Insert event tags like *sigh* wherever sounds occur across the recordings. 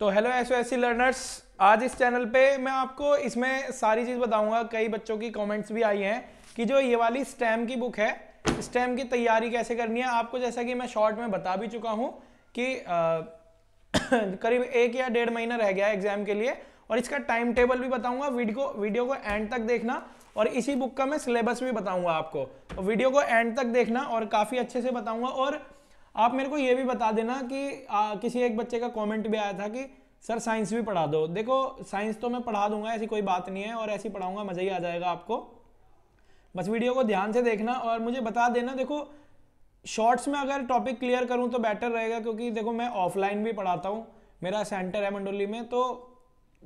तो hello S S learners आज इस चैनल पे मैं आपको इसमें सारी चीज़ बताऊंगा कई बच्चों की कमेंट्स भी आई हैं कि जो ये वाली स्टैम की बुक है स्टैम की तैयारी कैसे करनी है आपको जैसा कि मैं शॉर्ट में बता भी चुका हूँ कि *coughs* करीब एक या डेढ़ महीना रह गया एग्जाम के लिए और इसका टाइम टेबल भी बताऊंगा वीडियो वीडियो को एंड तक देखना और इसी बुक का मैं सिलेबस भी बताऊंगा आपको वीडियो को एंड तक देखना और काफ़ी अच्छे से बताऊंगा और आप मेरे को ये भी बता देना कि आ, किसी एक बच्चे का कमेंट भी आया था कि सर साइंस भी पढ़ा दो देखो साइंस तो मैं पढ़ा दूंगा ऐसी कोई बात नहीं है और ऐसी पढ़ाऊंगा मज़ा ही आ जाएगा आपको बस वीडियो को ध्यान से देखना और मुझे बता देना देखो शॉर्ट्स में अगर टॉपिक क्लियर करूँ तो बेटर रहेगा क्योंकि देखो मैं ऑफलाइन भी पढ़ाता हूँ मेरा सेंटर है मंडोली में तो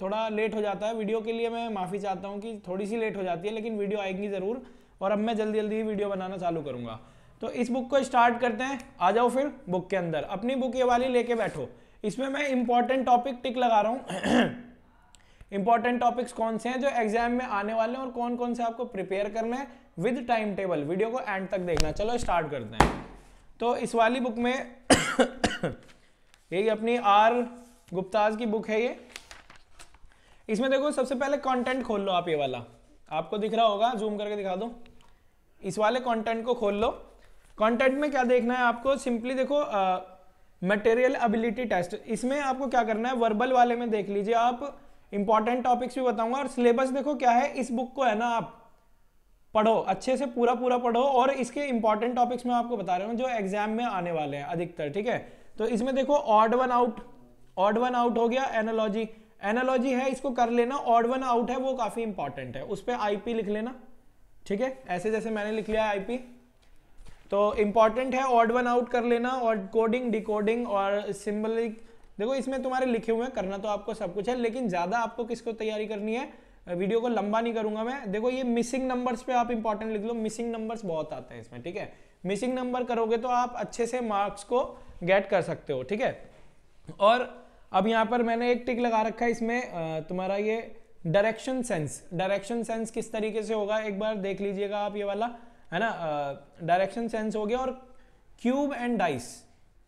थोड़ा लेट हो जाता है वीडियो के लिए मैं माफ़ी चाहता हूँ कि थोड़ी सी लेट हो जाती है लेकिन वीडियो आएगी ज़रूर और अब मैं जल्दी जल्दी ही वीडियो बनाना चालू करूँगा तो इस बुक को स्टार्ट करते हैं आ जाओ फिर बुक के अंदर अपनी बुक ये वाली लेके बैठो इसमें मैं इंपॉर्टेंट टॉपिक टिक लगा रहा हूँ इंपॉर्टेंट *clears throat* टॉपिक्स कौन से हैं जो एग्जाम में आने वाले हैं और कौन कौन से आपको प्रिपेयर करना है विद टाइम टेबल वीडियो को एंड तक देखना चलो स्टार्ट करते हैं तो इस वाली बुक में *clears throat* यही अपनी आर गुप्ताज की बुक है ये इसमें देखो सबसे पहले कंटेंट खोल लो आप ये वाला आपको दिख रहा होगा जूम करके दिखा दो इस वाले कंटेंट को खोल लो कंटेंट में क्या देखना है आपको सिंपली देखो मटेरियल एबिलिटी टेस्ट इसमें आपको क्या करना है वर्बल वाले में देख लीजिए आप इंपॉर्टेंट टॉपिक्स भी बताऊंगा और सिलेबस देखो क्या है इस बुक को है ना आप पढ़ो अच्छे से पूरा पूरा पढ़ो और इसके इंपॉर्टेंट टॉपिक्स में आपको बता रहा हूँ जो एग्जाम में आने वाले हैं अधिकतर ठीक है तो इसमें देखो odd one out odd one out हो गया एनोलॉजी एनोलॉजी है इसको कर लेना ऑड वन आउट है वो काफ़ी इंपॉर्टेंट है उस पर आई लिख लेना ठीक है ऐसे जैसे मैंने लिख लिया आई तो इम्पॉर्टेंट है ऑड वन आउट कर लेना और कोडिंग डिकोडिंग और सिम्बलिक देखो इसमें तुम्हारे लिखे हुए हैं करना तो आपको सब कुछ है लेकिन ज़्यादा आपको किसको तैयारी करनी है वीडियो को लंबा नहीं करूंगा मैं देखो ये मिसिंग नंबर्स पे आप इंपॉर्टेंट लिख लो मिसिंग नंबर्स बहुत आते हैं इसमें ठीक है मिसिंग नंबर करोगे तो आप अच्छे से मार्क्स को गेट कर सकते हो ठीक है और अब यहाँ पर मैंने एक टिक लगा रखा है इसमें तुम्हारा ये डायरेक्शन सेंस डायरेक्शन सेंस किस तरीके से होगा एक बार देख लीजिएगा आप ये वाला है ना डायरेक्शन सेंस हो गया और cube and dice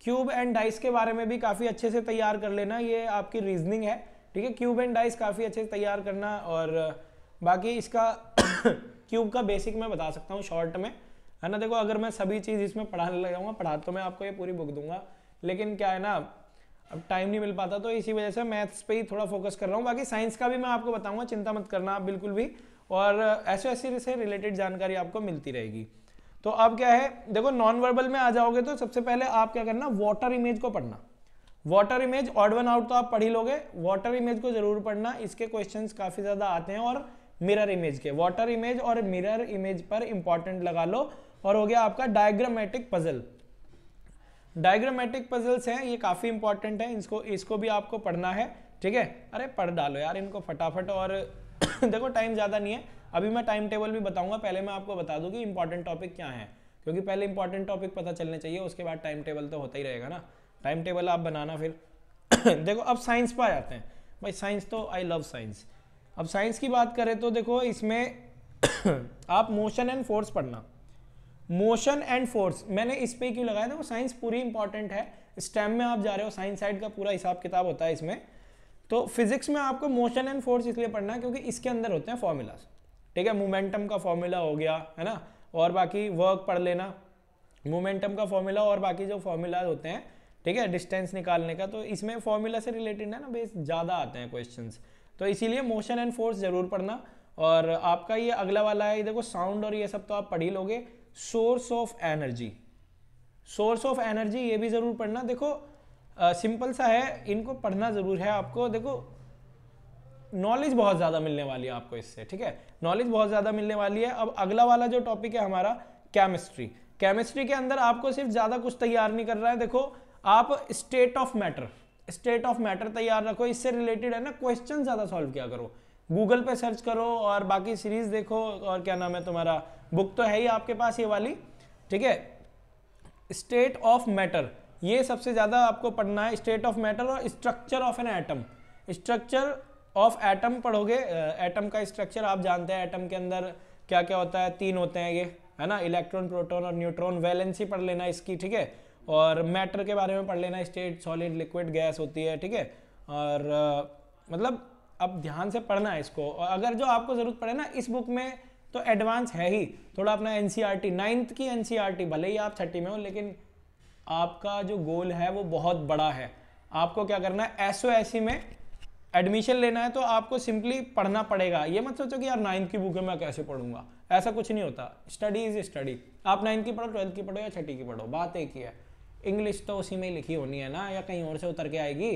cube and dice के बारे में भी काफ़ी अच्छे से तैयार कर लेना ये आपकी रीजनिंग है ठीक है क्यूब एंड डाइस काफ़ी अच्छे से तैयार करना और बाकी इसका क्यूब *coughs* का बेसिक मैं बता सकता हूँ शॉर्ट में है ना देखो अगर मैं सभी चीज़ इसमें पढ़ाने लग पढ़ा तो मैं आपको ये पूरी बुक दूंगा लेकिन क्या है ना अब टाइम नहीं मिल पाता तो इसी वजह से मैथ्स पे ही थोड़ा फोकस कर रहा हूँ बाकी साइंस का भी मैं आपको बताऊँगा चिंता मत करना आप बिल्कुल भी और ऐसे ऐसे से रिलेटेड जानकारी आपको मिलती रहेगी तो अब क्या है देखो नॉन वर्बल में आ जाओगे तो सबसे पहले आप क्या करना वाटर इमेज को पढ़ना water image odd one out तो आप पढ़ ही लोगे वाटर इमेज को जरूर पढ़ना इसके क्वेश्चन काफ़ी ज़्यादा आते हैं और मिरर इमेज के वाटर इमेज और मिरर इमेज पर इंपॉर्टेंट लगा लो और हो गया आपका डायग्रामेटिक पजल डायग्रामेटिक पजल्स हैं ये काफ़ी इंपॉर्टेंट है इसको इसको भी आपको पढ़ना है ठीक है अरे पढ़ डालो यार इनको फटाफट और *laughs* देखो टाइम ज़्यादा नहीं है अभी मैं टाइम टेबल भी बताऊंगा पहले मैं आपको बता दूंगी कि इंपॉर्टेंट टॉपिक क्या है क्योंकि पहले इंपॉर्टेंट टॉपिक पता चलने चाहिए उसके बाद टाइम टेबल तो होता ही रहेगा ना टाइम टेबल आप बनाना फिर *coughs* देखो अब साइंस पर आ जाते हैं भाई साइंस तो आई लव साइंस अब साइंस की बात करें तो देखो इसमें *coughs* आप मोशन एंड फोर्स पढ़ना मोशन एंड फोर्स मैंने इस पर क्यों लगाया देखो साइंस पूरी इंपॉर्टेंट है स्टेम में आप जा रहे हो साइंस साइड का पूरा हिसाब किताब होता है इसमें तो फिजिक्स में आपको मोशन एंड फोर्स इसलिए पढ़ना है क्योंकि इसके अंदर होते हैं फॉर्मूलाज ठीक है मोमेंटम का फॉर्मूला हो गया है ना और बाकी वर्क पढ़ लेना मोमेंटम का फॉर्मूला और बाकी जो फॉर्मूलाज होते हैं ठीक है डिस्टेंस निकालने का तो इसमें फॉर्मूला से रिलेटेड है ना बेस ज़्यादा आते हैं क्वेश्चन तो इसीलिए मोशन एंड फोर्स ज़रूर पढ़ना और आपका ये अगला वाला है देखो साउंड और ये सब तो आप पढ़ ही लोगे source of energy source of energy ये भी ज़रूर पढ़ना देखो सिंपल सा है इनको पढ़ना ज़रूर है आपको देखो नॉलेज बहुत ज़्यादा मिलने वाली है आपको इससे ठीक है नॉलेज बहुत ज़्यादा मिलने वाली है अब अगला वाला जो टॉपिक है हमारा केमिस्ट्री केमिस्ट्री के अंदर आपको सिर्फ ज़्यादा कुछ तैयार नहीं कर रहा है देखो आप state of matter state of matter तैयार रखो इससे रिलेटेड है ना क्वेश्चन ज़्यादा सॉल्व किया करो गूगल पे सर्च करो और बाकी सीरीज देखो और क्या नाम है तुम्हारा बुक तो है ही आपके पास ये वाली ठीक है स्टेट ऑफ मैटर ये सबसे ज़्यादा आपको पढ़ना है स्टेट ऑफ मैटर और structure of an atom structure of atom पढ़ोगे एटम का स्ट्रक्चर आप जानते हैं एटम के अंदर क्या क्या होता है तीन होते हैं ये है ना इलेक्ट्रॉन प्रोटोन और न्यूट्रॉन वैलेंसी पढ़ लेना इसकी ठीक है और मैटर के बारे में पढ़ लेना स्टेट सॉलिड लिक्विड गैस होती है ठीक है और आ, मतलब अब ध्यान से पढ़ना है इसको और अगर जो आपको ज़रूरत पड़े ना इस बुक में तो एडवांस है ही थोड़ा अपना N C R T ninth की एन सी आर टी भले ही आप छठी में हो लेकिन आपका जो गोल है वो बहुत बड़ा है आपको क्या करना है एस e में एडमिशन लेना है तो आपको सिंपली पढ़ना पड़ेगा ये मत सोचो कि यार नाइन्थ की बुक है मैं कैसे पढ़ूंगा ऐसा कुछ नहीं होता स्टडी इज स्टडी आप नाइन्थ की पढ़ो ट्वेल्थ की पढ़ो या छठी की पढ़ो बात एक ही है इंग्लिश तो उसी में लिखी होनी है ना या कहीं और से उतर के आएगी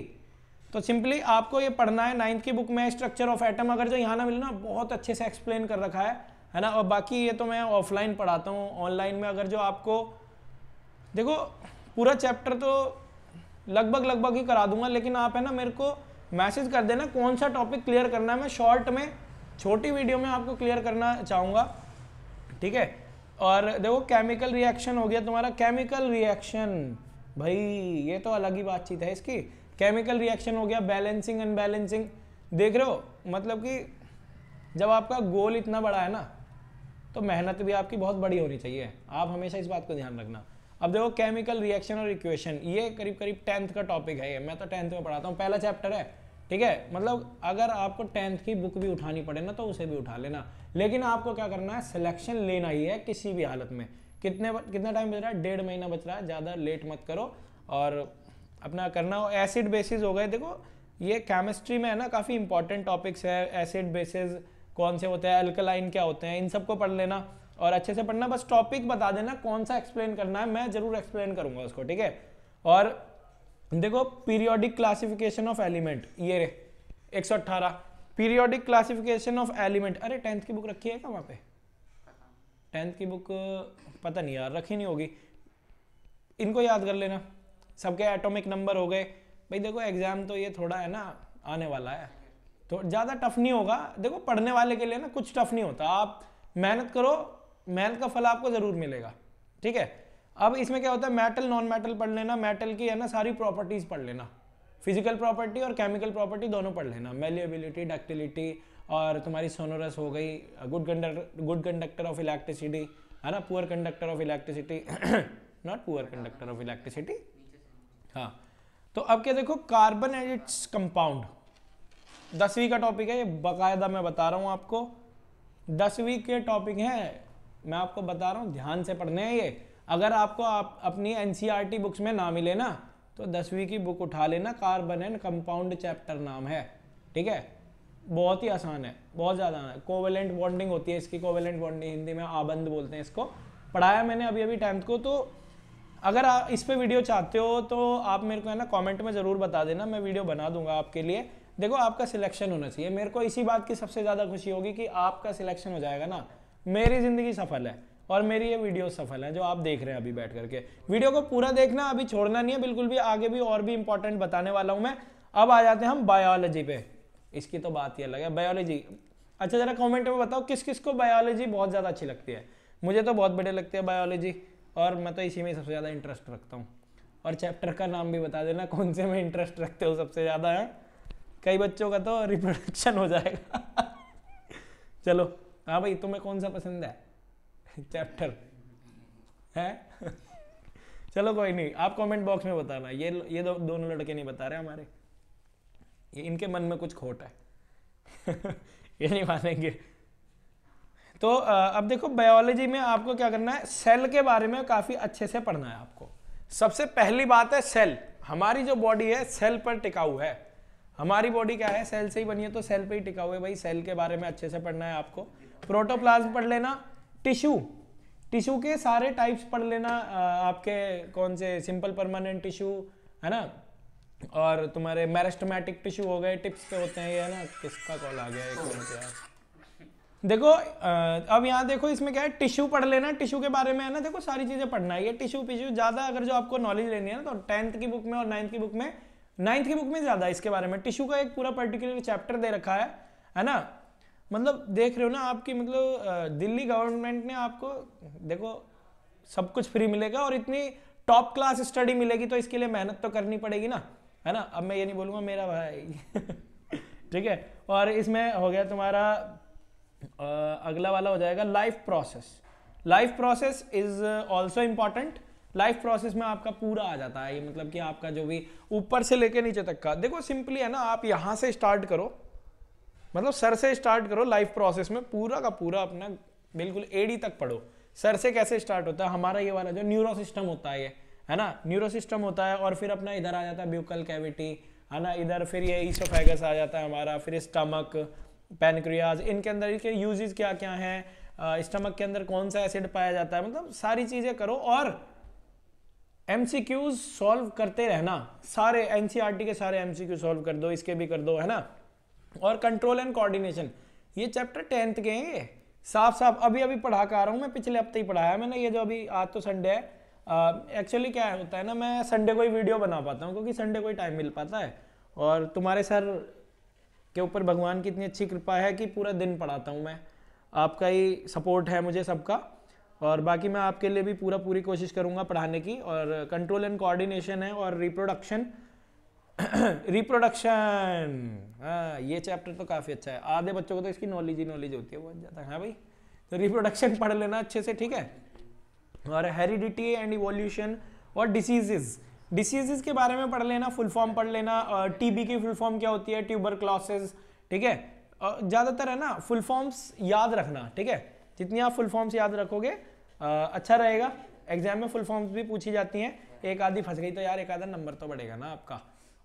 तो सिंपली आपको ये पढ़ना है नाइन्थ की बुक में स्ट्रक्चर ऑफ एटम अगर जो यहाँ ना मिले ना बहुत अच्छे से एक्सप्लेन कर रखा है है ना और बाकी ये तो मैं ऑफलाइन पढ़ाता हूँ ऑनलाइन में अगर जो आपको देखो पूरा चैप्टर तो लगभग लगभग ही करा दूंगा लेकिन आप है ना मेरे को मैसेज कर देना कौन सा टॉपिक क्लियर करना है मैं शॉर्ट में छोटी वीडियो में आपको क्लियर करना चाहूँगा ठीक है और देखो केमिकल रिएक्शन हो गया तुम्हारा केमिकल रिएक्शन भाई ये तो अलग ही बातचीत है इसकी केमिकल रिएक्शन हो गया बैलेंसिंग अनबैलेंसिंग देख रहे हो मतलब कि जब आपका गोल इतना बड़ा है ना तो मेहनत भी आपकी बहुत बड़ी होनी चाहिए आप हमेशा इस बात को ध्यान रखना अब देखो केमिकल रिएक्शन और इक्वेशन ये करीब करीब टेंथ का टॉपिक है ये मैं तो टेंथ में पढ़ाता हूँ पहला चैप्टर है ठीक है मतलब अगर आपको टेंथ की बुक भी उठानी पड़े ना तो उसे भी उठा लेना लेकिन आपको क्या करना है सिलेक्शन लेना ही है किसी भी हालत में कितने कितना टाइम बच रहा है डेढ़ महीना बच रहा है ज़्यादा लेट मत करो और अपना करना हो एसिड बेसिस हो गए देखो ये केमिस्ट्री में है ना काफ़ी इंपॉर्टेंट टॉपिक्स है एसिड बेसिस कौन से होते हैं अल्कलाइन क्या होते हैं इन सबको पढ़ लेना और अच्छे से पढ़ना बस टॉपिक बता देना कौन सा एक्सप्लेन करना है मैं जरूर एक्सप्लेन करूंगा उसको ठीक है और देखो पीरियोडिक क्लासिफिकेशन ऑफ एलिमेंट ये रे एक सौ अट्ठारह पीरियोडिक क्लासिफिकेशन ऑफ एलिमेंट अरे टेंथ की बुक रखी है क्या वहाँ पे टेंथ की बुक पता नहीं यार रखी नहीं होगी इनको याद कर लेना सबके एटॉमिक नंबर हो गए भाई देखो एग्ज़ाम तो ये थोड़ा है ना आने वाला है तो ज़्यादा टफ नहीं होगा देखो पढ़ने वाले के लिए ना कुछ टफ नहीं होता आप मेहनत करो मैथ का फल आपको ज़रूर मिलेगा ठीक है अब इसमें क्या होता है मेटल नॉन मेटल पढ़ लेना मेटल की है ना सारी प्रॉपर्टीज़ पढ़ लेना फिजिकल प्रॉपर्टी और केमिकल प्रॉपर्टी दोनों पढ़ लेना मेलिएबिलिटी डक्टिलिटी और तुम्हारी सोनोरस हो गई good conductor good conductor of electricity है ना poor conductor of electricity not poor conductor of electricity हाँ तो अब क्या देखो कार्बन एंड इट्स कंपाउंड दसवीं का टॉपिक है ये बाकायदा मैं बता रहा हूँ आपको दसवीं के टॉपिक हैं मैं आपको बता रहा हूँ ध्यान से पढ़ने हैं ये अगर आपको आप अपनी एन बुक्स e में ना मिले ना तो दसवीं की बुक उठा लेना कार्बन एंड कंपाउंड चैप्टर नाम है ठीक है बहुत ही आसान है बहुत ज़्यादा है कोवेलेंट बॉन्डिंग होती है इसकी कोवेलेंट बॉन्डिंग हिंदी में आबंद बोलते हैं इसको पढ़ाया मैंने अभी अभी टेंथ को तो अगर आप इस पर वीडियो चाहते हो तो आप मेरे को है ना कमेंट में ज़रूर बता देना मैं वीडियो बना दूंगा आपके लिए देखो आपका सिलेक्शन होना चाहिए मेरे को इसी बात की सबसे ज़्यादा खुशी होगी कि आपका सिलेक्शन हो जाएगा ना मेरी ज़िंदगी सफल है और मेरी ये वीडियो सफल है जो आप देख रहे हैं अभी बैठ करके वीडियो को पूरा देखना अभी छोड़ना नहीं है बिल्कुल भी आगे भी और भी इंपॉर्टेंट बताने वाला हूँ मैं अब आ जाते हैं हम बायोलॉजी पे इसकी तो बात ही अलग है बायोलॉजी अच्छा जरा कमेंट में बताओ किस किस को बायोलॉजी बहुत ज़्यादा अच्छी लगती है मुझे तो बहुत बढ़िया लगती है बायोलॉजी और मैं तो इसी में सबसे ज़्यादा इंटरेस्ट रखता हूँ और चैप्टर का नाम भी बता देना कौन से में इंटरेस्ट रखते हो सबसे ज़्यादा है कई बच्चों का तो रिप्रोडक्शन हो जाएगा *laughs* चलो हाँ भाई तुम्हें कौन सा पसंद है चैप्टर है चलो कोई नहीं आप कमेंट बॉक्स में बताना ये ये दो, दोनों लड़के नहीं बता रहे हमारे ये इनके मन में कुछ खोट है *laughs* ये नहीं मानेंगे तो अब देखो बायोलॉजी में आपको क्या करना है सेल के बारे में काफ़ी अच्छे से पढ़ना है आपको सबसे पहली बात है सेल हमारी जो बॉडी है सेल पर टिकाऊ है हमारी बॉडी क्या है सेल से ही बनी है तो सेल पे ही टिकाऊ है भाई सेल के बारे में अच्छे से पढ़ना है आपको प्रोटोप्लाज्म पढ़ लेना टिश्यू टिश्यू के सारे टाइप्स पढ़ लेना आपके कौन से सिंपल परमानेंट टिश्यू है ना और तुम्हारे मैरेस्टोमैटिक टिश्यू हो गए टिप्स पे होते हैं ये है ना किसका कॉल आ गया एक मिनट यार देखो अब यहाँ देखो इसमें क्या है टिश्यू पढ़ लेना टिश्यू के बारे में है ना देखो सारी चीज़ें पढ़ना है ये टिश्यू पिश्यू ज़्यादा अगर जो आपको नॉलेज लेनी है ना तो टेंथ की बुक में और नाइन्थ की बुक में नाइन्थ की बुक में ज़्यादा इसके बारे में टिश्यू का एक पूरा पर्टिकुलर चैप्टर दे रखा है है ना मतलब देख रहे हो ना आपकी मतलब दिल्ली गवर्नमेंट ने आपको देखो सब कुछ फ्री मिलेगा और इतनी टॉप क्लास स्टडी मिलेगी तो इसके लिए मेहनत तो करनी पड़ेगी ना है ना अब मैं ये नहीं बोलूँगा मेरा भाई *laughs* ठीक है और इसमें हो गया तुम्हारा अगला वाला हो जाएगा life process life process is also important life process में आपका पूरा आ जाता है ये मतलब कि आपका जो भी ऊपर से लेके नीचे तक का देखो सिंपली है ना आप यहाँ से स्टार्ट करो मतलब सर से स्टार्ट करो लाइफ प्रोसेस में पूरा का पूरा अपना बिल्कुल एडी तक पढ़ो सर से कैसे स्टार्ट होता है हमारा ये वाला जो न्यूरो सिस्टम होता है ये है ना न्यूरो सिस्टम होता है और फिर अपना इधर आ जाता है ब्यूकल कैविटी है ना इधर फिर ये ईसोफेगस आ जाता है हमारा फिर स्टमक पेनक्रियाज इनके अंदर इसके यूजेज क्या क्या हैं स्टमक के अंदर कौन सा एसिड पाया जाता है मतलब सारी चीज़ें करो और एम सी क्यूज सॉल्व करते रहना सारे एन सी आर टी के सारे एम सी क्यू सॉल्व कर दो इसके भी कर दो है ना और कंट्रोल एंड कोऑर्डिनेशन ये चैप्टर टेंथ के हैं ये साफ साफ अभी अभी पढ़ा कर आ रहा हूँ मैं पिछले हफ्ते ही पढ़ाया मैंने ये जो अभी आज तो संडे है एक्चुअली क्या होता है ना मैं संडे को ही वीडियो बना पाता हूँ क्योंकि संडे को ही टाइम मिल पाता है और तुम्हारे सर के ऊपर भगवान की इतनी अच्छी कृपा है कि पूरा दिन पढ़ाता हूँ मैं आपका ही सपोर्ट है मुझे सबका और बाकी मैं आपके लिए भी पूरा पूरी कोशिश करूँगा पढ़ाने की और कंट्रोल एंड कोऑर्डिनेशन है और रिप्रोडक्शन रिप्रोडक्शन *coughs* हाँ ये चैप्टर तो काफ़ी अच्छा है आधे बच्चों को तो इसकी नॉलेज ही नॉलेज होती है बहुत ज़्यादा हाँ भाई तो रिप्रोडक्शन पढ़ लेना अच्छे से ठीक है और हेरिडिटी एंड इवोल्यूशन और डिसीजेज़ डिसीजेज के बारे में पढ़ लेना फुल फॉर्म पढ़ लेना टीबी की फुल फॉर्म क्या होती है ट्यूबर क्लासेज ठीक है ज़्यादातर है ना फुल फॉर्म्स याद रखना ठीक है जितनी आप फुल फॉर्म्स याद रखोगे अच्छा रहेगा एग्जाम में फुल फॉर्म्स भी पूछी जाती हैं एक आधी फंस गई तो यार एक आधा नंबर तो बढ़ेगा ना आपका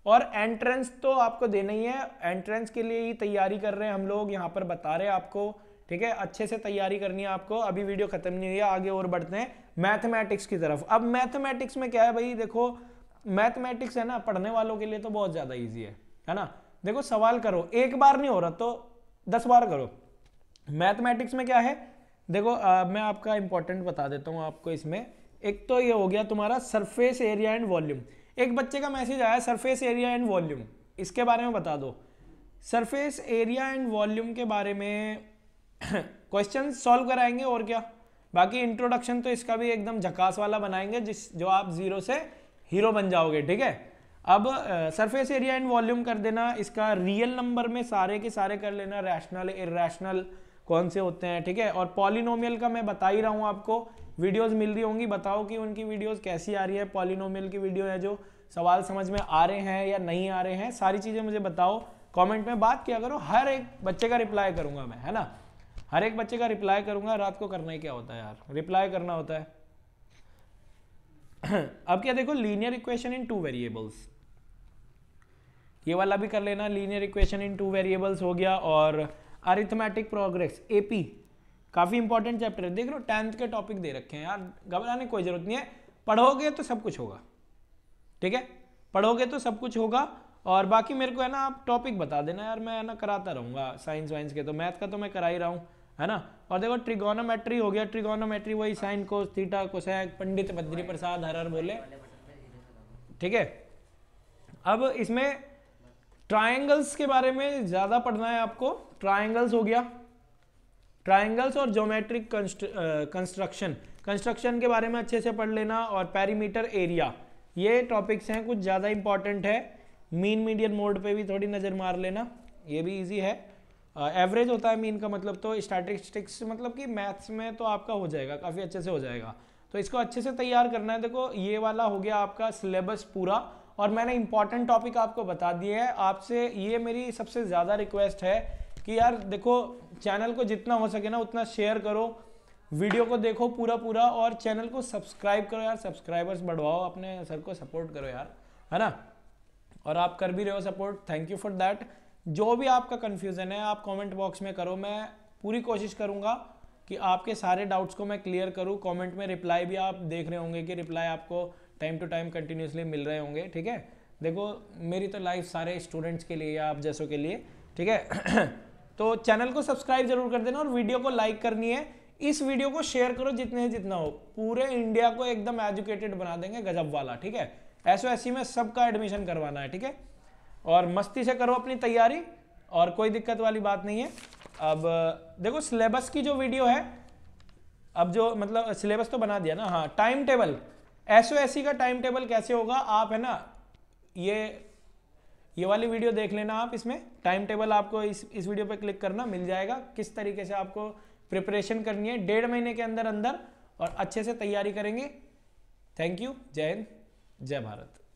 और एंट्रेंस तो आपको देना ही है एंट्रेंस के लिए ही तैयारी कर रहे हैं हम लोग यहाँ पर बता रहे हैं आपको ठीक है अच्छे से तैयारी करनी है आपको अभी वीडियो खत्म नहीं हुई है आगे और बढ़ते हैं मैथमेटिक्स की तरफ अब मैथमेटिक्स में क्या है भाई देखो मैथमेटिक्स है ना पढ़ने वालों के लिए तो बहुत ज़्यादा ईजी है है ना देखो सवाल करो एक बार नहीं हो रहा तो दस बार करो मैथमेटिक्स में क्या है देखो आ, मैं आपका इंपॉर्टेंट बता देता हूँ आपको इसमें एक तो ये हो गया तुम्हारा सरफेस एरिया एंड वॉल्यूम एक बच्चे का मैसेज आया सरफेस एरिया एंड वॉल्यूम इसके बारे में बता दो सरफेस एरिया एंड वॉल्यूम के बारे में क्वेश्चन *clears throat* सॉल्व कराएंगे और क्या बाकी इंट्रोडक्शन तो इसका भी एकदम झकास वाला बनाएंगे जिस जो आप जीरो से हीरो बन जाओगे ठीक है अब सरफेस एरिया एंड वॉल्यूम कर देना इसका रियल नंबर में सारे के सारे कर लेना रैशनल इेशनल कौन से होते हैं ठीक है और पॉलिनोमियल का मैं बता ही रहा हूँ आपको वीडियोस मिल रही होंगी बताओ कि उनकी वीडियोस कैसी आ रही है पॉलिनोमियल की वीडियो है जो सवाल समझ में आ रहे हैं या नहीं आ रहे हैं सारी चीज़ें मुझे बताओ कमेंट में बात किया करो हर एक बच्चे का रिप्लाई करूंगा मैं है ना हर एक बच्चे का रिप्लाई करूंगा रात को करना ही क्या होता है यार रिप्लाई करना होता है *clears throat* अब क्या देखो linear equation in two variables ये वाला भी कर लेना linear equation in two variables हो गया और अरिथमेटिक प्रोग्रेस एपी काफ़ी इंपॉर्टेंट चैप्टर है देख लो टेंथ के टॉपिक दे रखे हैं यार घबराने कोई ज़रूरत नहीं है पढ़ोगे तो सब कुछ होगा ठीक है पढ़ोगे तो सब कुछ होगा और बाकी मेरे को है ना आप टॉपिक बता देना यार मैं ना कराता रहूंगा साइंस वाइंस के तो मैथ का तो मैं करा ही रहा हूँ है ना और देखो ट्रिगोनोमेट्री हो गया ट्रिगोनोमेट्री वही साइन को थीटा को पंडित बद्री प्रसाद हर हर बोले ठीक है अब इसमें ट्राइंगल्स के बारे में ज़्यादा पढ़ना है आपको ट्राइंगल्स हो गया ट्राइंगल्स और ज्योमेट्रिक कंस्ट्रक्शन कंस्ट्रक्शन के बारे में अच्छे से पढ़ लेना और पैरीमीटर एरिया ये टॉपिक्स हैं कुछ ज़्यादा इंपॉर्टेंट है मीन मीडियन मोड पे भी थोड़ी नज़र मार लेना ये भी इजी है एवरेज uh, होता है मीन का मतलब तो स्टैटिस्टिक्स मतलब कि मैथ्स में तो आपका हो जाएगा काफ़ी अच्छे से हो जाएगा तो इसको अच्छे से तैयार करना है देखो ये वाला हो गया आपका सिलेबस पूरा और मैंने इंपॉर्टेंट टॉपिक आपको बता दिया है आपसे ये मेरी सबसे ज़्यादा रिक्वेस्ट है कि यार देखो चैनल को जितना हो सके ना उतना शेयर करो वीडियो को देखो पूरा पूरा और चैनल को सब्सक्राइब करो यार सब्सक्राइबर्स बढ़वाओ अपने सर को सपोर्ट करो यार है ना और आप कर भी रहे हो support thank you for that जो भी आपका कन्फ्यूज़न है आप कमेंट बॉक्स में करो मैं पूरी कोशिश करूँगा कि आपके सारे डाउट्स को मैं क्लियर करूँ कमेंट में रिप्लाई भी आप देख रहे होंगे कि रिप्लाई आपको टाइम टू टाइम कंटिन्यूसली मिल रहे होंगे ठीक है देखो मेरी तो लाइफ सारे स्टूडेंट्स के लिए या आप जैसों के लिए ठीक है तो चैनल को सब्सक्राइब जरूर कर देना और वीडियो को लाइक करनी है इस वीडियो को शेयर करो जितने जितना हो पूरे इंडिया को एकदम एजुकेटेड बना देंगे गजब वाला ठीक है एसओ ऐसी e में सबका एडमिशन करवाना है ठीक है और मस्ती से करो अपनी तैयारी और कोई दिक्कत वाली बात नहीं है अब देखो सिलेबस की जो वीडियो है अब जो मतलब सिलेबस तो बना दिया ना हाँ टाइम टेबल एसओ का टाइम टेबल कैसे होगा आप है ना ये ये वाली वीडियो देख लेना आप इसमें टाइम टेबल आपको इस इस वीडियो पे क्लिक करना मिल जाएगा किस तरीके से आपको प्रिपरेशन करनी है डेढ़ महीने के अंदर अंदर और अच्छे से तैयारी करेंगे थैंक यू जय हिंद जय भारत